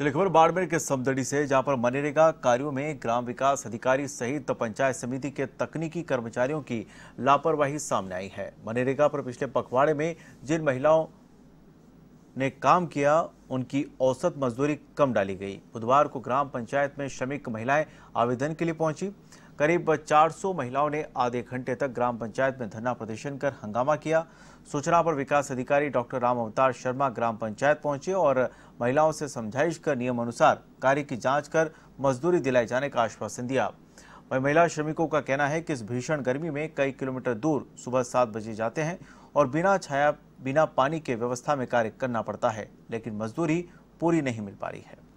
चलिए खबर बाड़मेर के समदड़ी से जहां पर मनरेगा कार्यों में ग्राम विकास अधिकारी सहित पंचायत समिति के तकनीकी कर्मचारियों की लापरवाही सामने आई है मनरेगा पर पिछले पखवाड़े में जिन महिलाओं ने काम किया उनकी औसत मजदूरी कम डाली गई बुधवार को ग्राम पंचायत में श्रमिक महिलाएं आवेदन के लिए पहुंची करीब 400 महिलाओं ने आधे घंटे तक ग्राम पंचायत में धरना प्रदर्शन कर हंगामा किया सूचना पर विकास अधिकारी डॉक्टर राम अवतार शर्मा ग्राम पंचायत पहुंचे और महिलाओं से समझाइश कर नियम अनुसार कार्य की जांच कर मजदूरी दिलाए जाने का आश्वासन दिया वहीं महिला श्रमिकों का कहना है कि इस भीषण गर्मी में कई किलोमीटर दूर सुबह सात बजे जाते हैं और बिना छाया बिना पानी के व्यवस्था में कार्य करना पड़ता है लेकिन मजदूरी पूरी नहीं मिल पा रही है